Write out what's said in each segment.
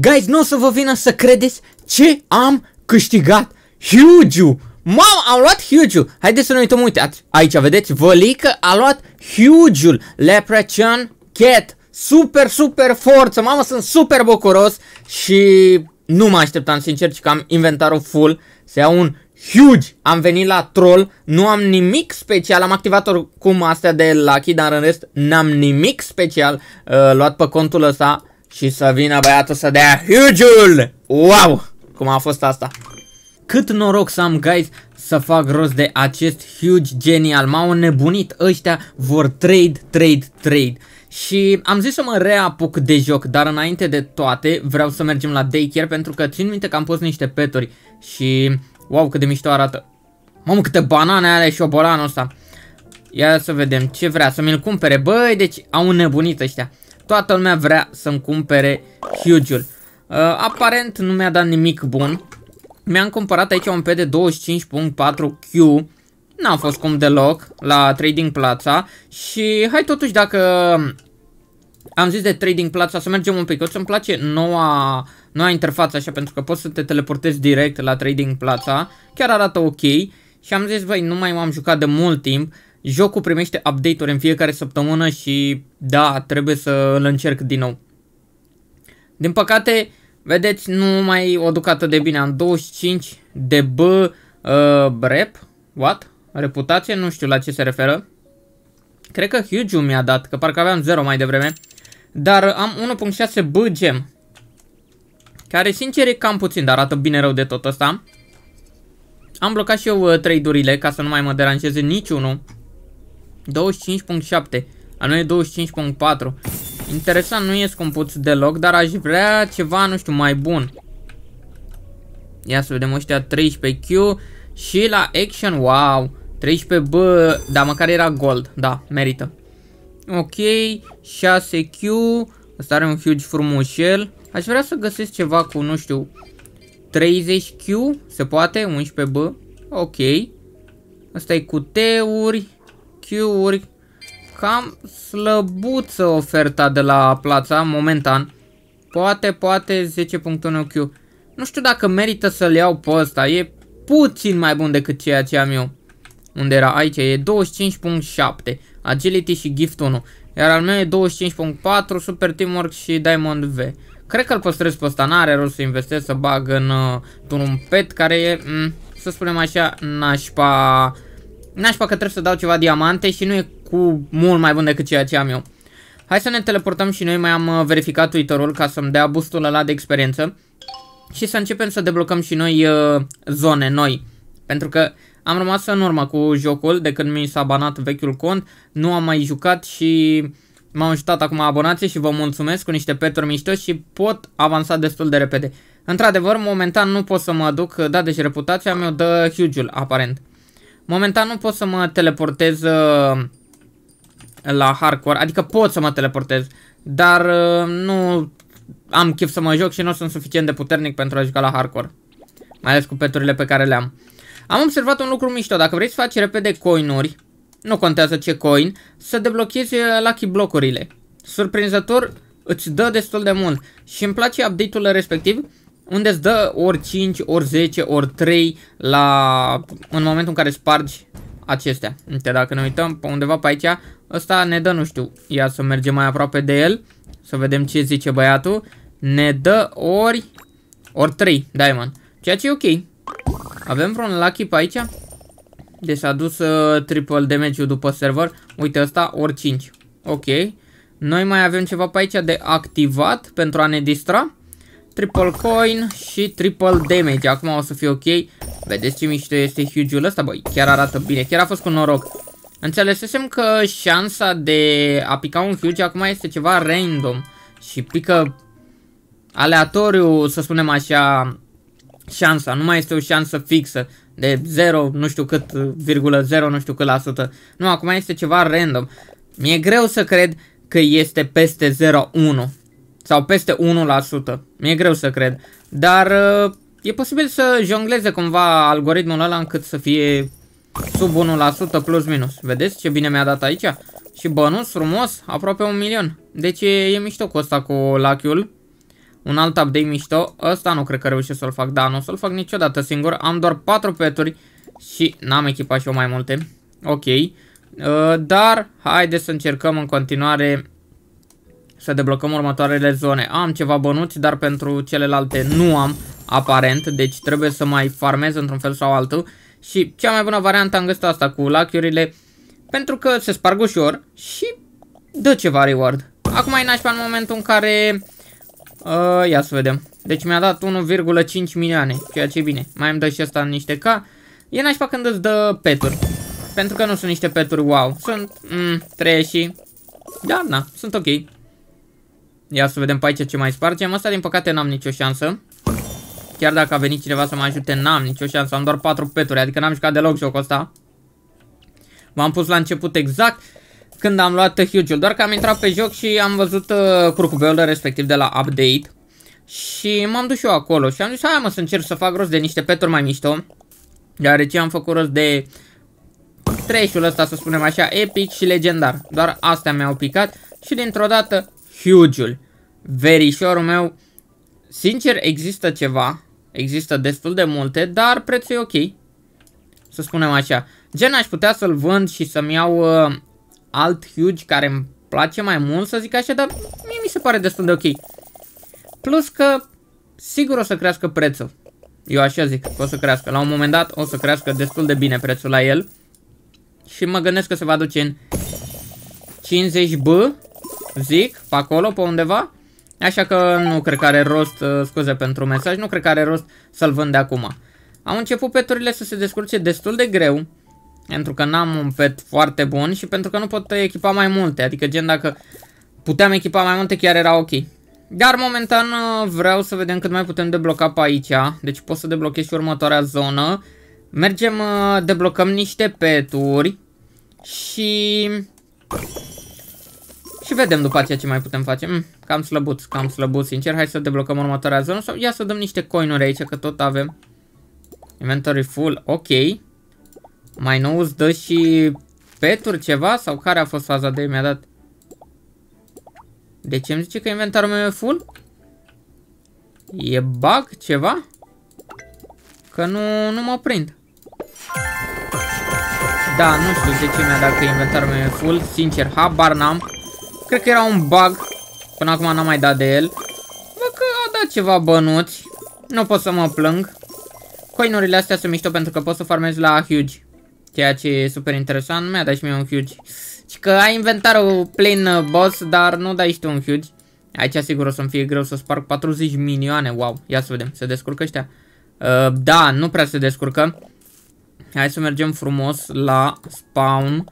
Guys, nu o să vă vină să credeți ce am câștigat Huge-ul! Mamă, am luat Huge-ul! Haideți să ne uităm, uite, aici, vedeți? Vălică a luat Huge-ul Leprechaun Cat Super, super forță, mamă, sunt super bucuros și nu mă așteptam, sincer, ci că am inventarul full Să iau un huge. Am venit la troll, nu am nimic special, am activat oricum astea de Lucky, dar în rest n-am nimic special uh, luat pe contul ăsta. Și să vină băiatul să dea huge-ul! Wow! Cum a fost asta? Cât noroc să am, guys, să fac rost de acest huge genial. M-au nebunit ăștia, vor trade, trade, trade. Și am zis să mă reapuc de joc, dar înainte de toate vreau să mergem la daycare pentru că țin minte că am pus niște peturi și wow cât de mișto arată. Mamă câte banane are și obolanul ăsta. Ia să vedem ce vrea, să mi-l cumpere. Băi, deci au nebunit ăștia. Toată lumea vrea să-mi cumpere Huge-ul. Uh, aparent nu mi-a dat nimic bun. Mi-am cumpărat aici un P de 25.4Q. N-a fost cum deloc la Trading Plaza. Și hai totuși dacă am zis de Trading Plaza să mergem un pic. O să-mi place noua, noua interfață așa pentru că poți să te teleportezi direct la Trading Plaza. Chiar arată ok. Și am zis, băi, nu mai m-am jucat de mult timp Jocul primește update-uri în fiecare săptămână și da, trebuie să îl încerc din nou. Din păcate, vedeți, nu mai o duc atât de bine. Am 25 de B uh, rep. What? Reputație? Nu știu la ce se referă. Cred că huge mi-a dat, că parcă aveam 0 mai devreme. Dar am 1.6 B gem. Care sincer e cam puțin, dar arată bine rău de tot ăsta. Am blocat și eu uh, trade-urile ca să nu mai mă deranjeze niciunul. 25.7, anume 25.4. Interesant, nu e scumput deloc, dar aș vrea ceva, nu știu, mai bun. Ia să vedem ăștia 13Q și la Action, wow, 13B, da, măcar era gold, da, merită. Ok, 6Q, asta are un huge frumușel. Aș vrea să găsesc ceva cu, nu știu, 30Q, se poate, 11B, ok. Asta e cu T-uri, Q-uri. Cam slăbuță oferta de la plața, momentan. Poate, poate 10.1 Q. Nu știu dacă merită să-l iau pe ăsta. E puțin mai bun decât ceea ce am eu. Unde era? Aici e 25.7. Agility și Gift 1. Iar al meu e 25.4, Super Teamwork și Diamond V. Cred că-l păstrez pe ăsta, n-are rost să investesc, să bag în uh, un pet care e, mm, să spunem așa, nașpa N-aș că trebuie să dau ceva diamante și nu e cu mult mai bun decât ceea ce am eu. Hai să ne teleportăm și noi mai am uh, verificat Twitter-ul ca să-mi dea boost-ul ăla de experiență. Și să începem să deblocăm și noi uh, zone noi. Pentru că am rămas în urmă cu jocul de când mi s-a banat vechiul cont. Nu am mai jucat și m-au ajutat acum abonații și vă mulțumesc cu niște peturi mișto și pot avansa destul de repede. Într-adevăr, momentan nu pot să mă duc, da, deci reputația mea dă huge aparent. Momentan nu pot să mă teleportez uh, la hardcore, adică pot să mă teleportez, dar uh, nu am chef să mă joc și nu sunt suficient de puternic pentru a juca la hardcore. Mai ales cu peturile pe care le-am. Am observat un lucru mișto, dacă vrei să faci repede coinuri, nu contează ce coin, să deblochezi uh, lucky blocurile. Surprinzător, îți dă destul de mult și îmi place update-ul respectiv unde îți dă ori 5, ori 10, ori 3 la, în momentul în care spargi acestea. Uite, dacă ne uităm pe undeva pe aici, ăsta ne dă, nu știu, ia să mergem mai aproape de el, să vedem ce zice băiatul, ne dă ori, ori 3 diamond, ceea ce e ok. Avem vreun lucky pe aici? Deci a dus uh, triple damage după server. Uite ăsta, ori 5. Ok. Noi mai avem ceva pe aici de activat pentru a ne distra triple coin și triple damage. Acum o să fie ok. Vedeți ce mișto este huge-ul ăsta? Băi, chiar arată bine. Chiar a fost cu noroc. Înțelesesem că șansa de a pica un huge acum este ceva random și pică aleatoriu, să spunem așa, șansa. Nu mai este o șansă fixă de 0, nu știu cât, virgulă 0, nu știu cât la sută. Nu, acum este ceva random. Mi-e greu să cred că este peste 0,1. Sau peste 1%. Mi-e greu să cred. Dar uh, e posibil să jongleze cumva algoritmul ăla încât să fie sub 1% plus minus. Vedeți ce bine mi-a dat aici? Și bonus frumos, aproape un milion. Deci e, e mișto cu ăsta cu -ul. Un alt update mișto. Ăsta nu cred că reușesc să-l fac. dar nu o să-l fac niciodată singur. Am doar 4 peturi și n-am echipat și eu mai multe. Ok. Uh, dar haideți să încercăm în continuare să deblocăm următoarele zone. Am ceva bănuți, dar pentru celelalte nu am, aparent. Deci trebuie să mai farmez într-un fel sau altul. Și cea mai bună variantă am găsit asta cu lachiurile. Pentru că se sparg ușor și dă ceva reward. Acum e nașpa în momentul în care... Uh, ia să vedem. Deci mi-a dat 1,5 milioane, ceea ce e bine. Mai îmi dă și asta niște K. E nașpa când îți dă peturi. Pentru că nu sunt niște peturi wow. Sunt mm, 3 și... Da, na, sunt ok. Ia să vedem pe aici ce mai spargem. Asta din păcate n-am nicio șansă. Chiar dacă a venit cineva să mă ajute, n-am nicio șansă. Am doar 4 peturi, adică n-am jucat deloc jocul ăsta. M-am pus la început exact când am luat huge Doar că am intrat pe joc și am văzut uh, curcubeul respectiv de la update. Și m-am dus eu acolo și am zis, hai mă să încerc să fac rost de niște peturi mai mișto. Deoarece am făcut rost de treșul ăsta, să spunem așa, epic și legendar. Doar astea mi-au picat și dintr-o dată Hugeul. Verișorul meu, sincer, există ceva. Există destul de multe, dar prețul e ok. Să spunem așa. Gen, aș putea să-l vând și să-mi iau uh, alt huge care îmi place mai mult, să zic așa, dar mie mi se pare destul de ok. Plus că, sigur o să crească prețul. Eu așa zic, că o să crească. La un moment dat o să crească destul de bine prețul la el. Și mă gândesc că se va duce în 50B zic, pe acolo, pe undeva. Așa că nu cred că are rost, uh, scuze pentru mesaj, nu cred că are rost să-l vând de acum. Au început peturile să se descurce destul de greu, pentru că n-am un pet foarte bun și pentru că nu pot echipa mai multe, adică gen dacă puteam echipa mai multe chiar era ok. Dar momentan uh, vreau să vedem cât mai putem debloca pe aici, deci pot să deblochez și următoarea zonă. Mergem, uh, deblocăm niște peturi și și vedem după aceea ce mai putem face. Mm, cam slăbuț, cam slăbuț, sincer. Hai să deblocăm următoarea zonă sau ia să dăm niște coinuri aici, că tot avem. Inventory full, ok. Mai nou îți dă și peturi ceva sau care a fost faza de mi-a dat? De ce îmi zice că inventarul meu e full? E bug ceva? Că nu, nu mă prind. Da, nu știu de ce mi-a dat că inventarul meu e full, sincer, habar n-am. Cred că era un bug. Până acum n-am mai dat de el. Bă, că a dat ceva bănuți. Nu pot să mă plâng. Coinurile astea sunt mișto pentru că pot să farmezi la huge. Ceea ce e super interesant. Mi-a dat și mie un huge. Și că ai inventarul plin uh, boss, dar nu dai și tu un huge. Aici sigur o să-mi fie greu să sparg 40 milioane. Wow, ia să vedem. Se descurcă ăștia? Uh, da, nu prea se descurcă. Hai să mergem frumos la spawn.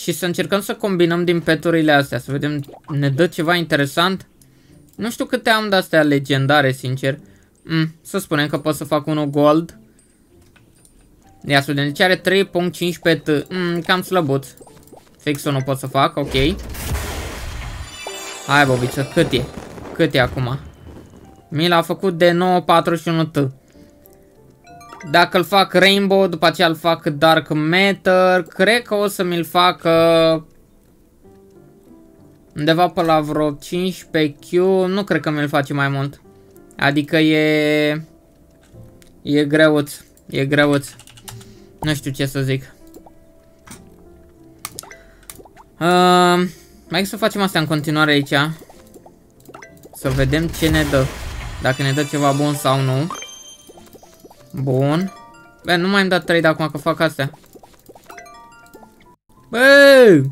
Și să încercăm să combinăm din peturile astea, să vedem, ne dă ceva interesant. Nu știu câte am de astea legendare, sincer. Mm, să spunem că pot să fac unul gold. Ia să vedem, deci are 3.5 pet Mm, cam slăbuț. Fix nu pot să fac, ok. Hai, bobiță, cât e? Cât e acum? Mi l-a făcut de 9.41 T. Dacă îl fac Rainbow, după aceea îl fac Dark Matter, cred că o să mi-l fac undeva pe la vreo 15 Q, nu cred că mi-l face mai mult. Adică e... E greuț, e greuț. Nu știu ce să zic. Uh, mai să facem asta în continuare aici. Să vedem ce ne dă. Dacă ne dă ceva bun sau nu. Bun. Bă, nu mai am dat trade acum că fac astea. Bă!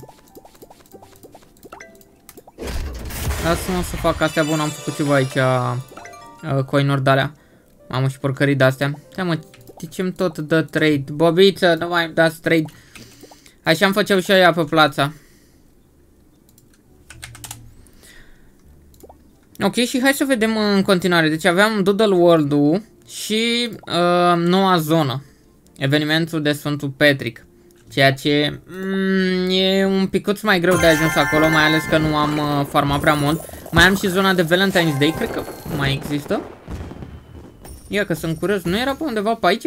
Lasă-mă să fac astea, bun, am făcut ceva aici uh, coinuri de-alea. Mamă și porcării de-astea. Da, mă, ce tot dă trade? Bobiță, nu mai am dat trade. Așa am făceau și aia pe plața. Ok, și hai să vedem uh, în continuare. Deci aveam Doodle World-ul și uh, noua zonă, evenimentul de Sfântul Petric. Ceea ce mm, e un picuț mai greu de ajuns acolo, mai ales că nu am uh, farmat prea mult. Mai am și zona de Valentine's Day, cred că mai există. Ia că sunt curios, nu era pe undeva pe aici?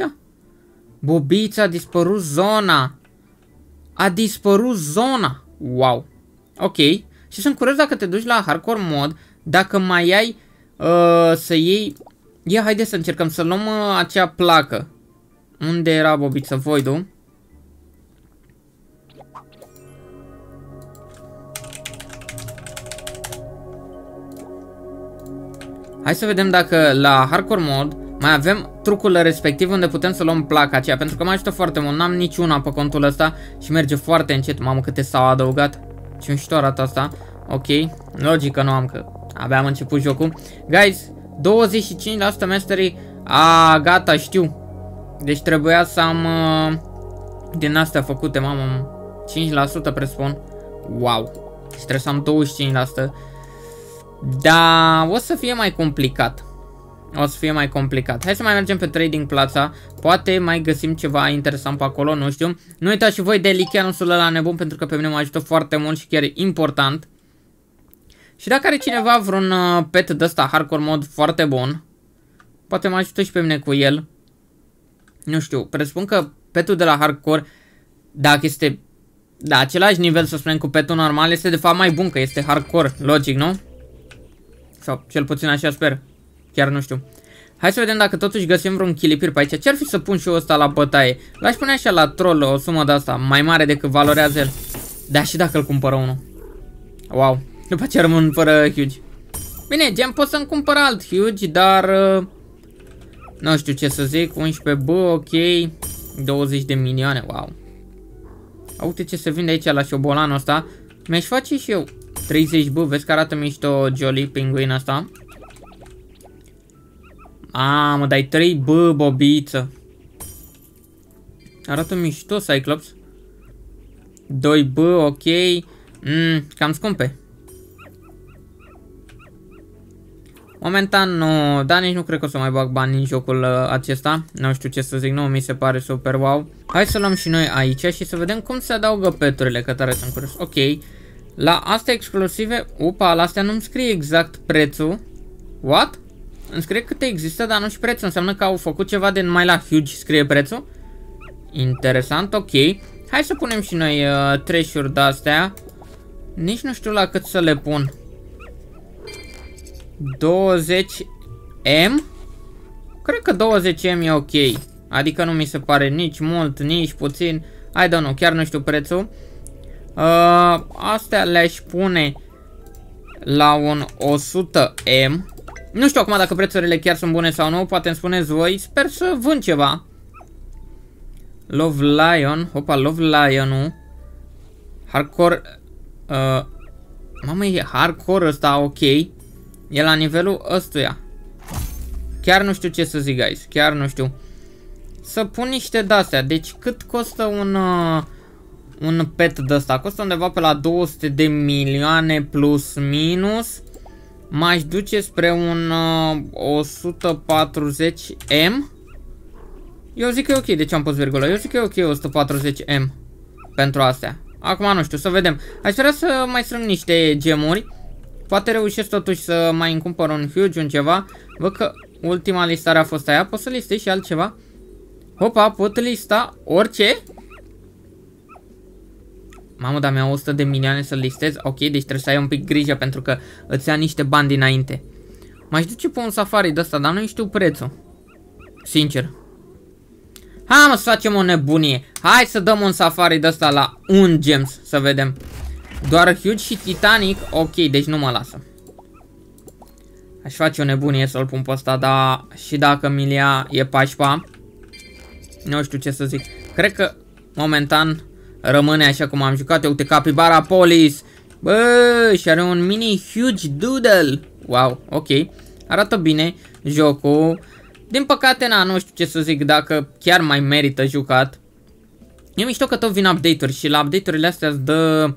Bobița, a dispărut zona. A dispărut zona. Wow. Ok. Și sunt curios dacă te duci la hardcore mod, dacă mai ai uh, să iei Ia, haideți să încercăm să luăm uh, acea placă. Unde era bobiță voidul? Hai să vedem dacă la hardcore mod mai avem trucul respectiv unde putem să luăm placa aceea Pentru că mă ajută foarte mult, n-am niciuna pe contul ăsta și merge foarte încet Mamă câte s-au adăugat Ce mi asta Ok, logică nu am că abia am început jocul Guys, 25% mastery. A, gata, știu. Deci trebuia să am uh, din astea făcute, mamă. 5% presupun. Wow. Deci trebuie să am 25%. Da, o să fie mai complicat. O să fie mai complicat. Hai să mai mergem pe trading plața. Poate mai găsim ceva interesant pe acolo, nu știu. Nu uitați și voi de licheanusul ăla nebun pentru că pe mine m-a ajutat foarte mult și chiar e important. Și dacă are cineva vreun uh, pet de ăsta hardcore mod foarte bun, poate mă ajută și pe mine cu el. Nu știu, presupun că petul de la hardcore, dacă este de același nivel, să spunem, cu petul normal, este de fapt mai bun, că este hardcore, logic, nu? Sau cel puțin așa sper. Chiar nu știu. Hai să vedem dacă totuși găsim vreun chilipir pe aici. Ce-ar fi să pun și eu ăsta la bătaie? L-aș pune așa la troll o sumă de asta, mai mare decât valorează el. Dar și dacă îl cumpără unul. Wow, după ce rămân fără huge. Bine, gen pot să-mi cumpăr alt huge, dar... Uh, nu știu ce să zic, 11B, ok. 20 de milioane, wow. Uite ce se vinde aici la șobolanul ăsta. Mi-aș face și eu 30B, vezi că arată mișto Jolly pinguin asta. A, mă dai 3B, bobiță. Arată mișto Cyclops. 2B, ok. Mm, cam scumpe. Momentan nu, dar nici nu cred că o să mai bag bani în jocul uh, acesta. Nu știu ce să zic, nu mi se pare super wow. Hai să luăm și noi aici și să vedem cum se adaugă peturile, că tare sunt curios. Ok, la astea exclusive, upa, la astea nu-mi scrie exact prețul. What? Îmi scrie câte există, dar nu și prețul. Înseamnă că au făcut ceva de numai la huge scrie prețul. Interesant, ok. Hai să punem și noi uh, trash-uri de-astea. Nici nu știu la cât să le pun. 20M? Cred că 20M e ok. Adică nu mi se pare nici mult, nici puțin. I don't know, chiar nu știu prețul. Uh, astea le-aș pune la un 100M. Nu știu acum dacă prețurile chiar sunt bune sau nu, poate îmi spuneți voi. Sper să vând ceva. Love Lion, opa, Love Lion-ul. Hardcore, uh, mamă, e hardcore ăsta, ok. E la nivelul ăstuia. Chiar nu știu ce să zic, guys. Chiar nu știu. Să pun niște dasea. Deci cât costă un... Uh, un pet de ăsta? Costă undeva pe la 200 de milioane plus minus. M-aș duce spre un uh, 140M. Eu zic că e ok, de deci ce am pus virgulă? Eu zic că e ok 140M pentru astea. Acum nu știu, să vedem. Aș vrea să mai strâng niște gemuri Poate reușesc totuși să mai cumpăr un huge, un ceva. Văd că ultima listare a fost aia. Pot să listez și altceva. Hopa, pot lista orice? Mamă, dar mi-au 100 de milioane să listez. Ok, deci trebuie să ai un pic grijă pentru că îți ia niște bani dinainte. M-aș duce pe un safari de asta, dar nu știu prețul. Sincer. Hai mă, să facem o nebunie. Hai să dăm un safari de asta la un gems, să vedem. Doar Huge și Titanic, ok, deci nu mă lasă. Aș face o nebunie să-l pun pe ăsta, dar și dacă Milia e pașpa, nu știu ce să zic. Cred că momentan rămâne așa cum am jucat. Uite, Capibara Polis. Bă, și are un mini huge doodle. Wow, ok. Arată bine jocul. Din păcate, na, nu știu ce să zic dacă chiar mai merită jucat. E mișto că tot vin update-uri și la update-urile astea îți dă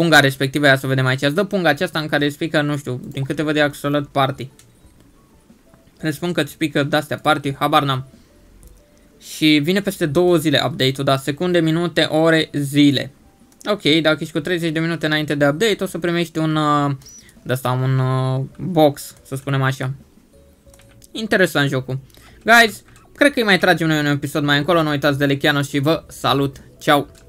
punga respectivă, ia să vedem aici. Îți dă punga aceasta în care îți pică, nu știu, din câte văd de axolot party. Îți spun că îți pică de-astea party, habar n-am. Și vine peste două zile update-ul, da, secunde, minute, ore, zile. Ok, dacă ești cu 30 de minute înainte de update, o să primești un, uh, de asta, un uh, box, să spunem așa. Interesant jocul. Guys, cred că îi mai tragem noi un episod mai încolo, nu uitați de Lechiano și vă salut, ceau!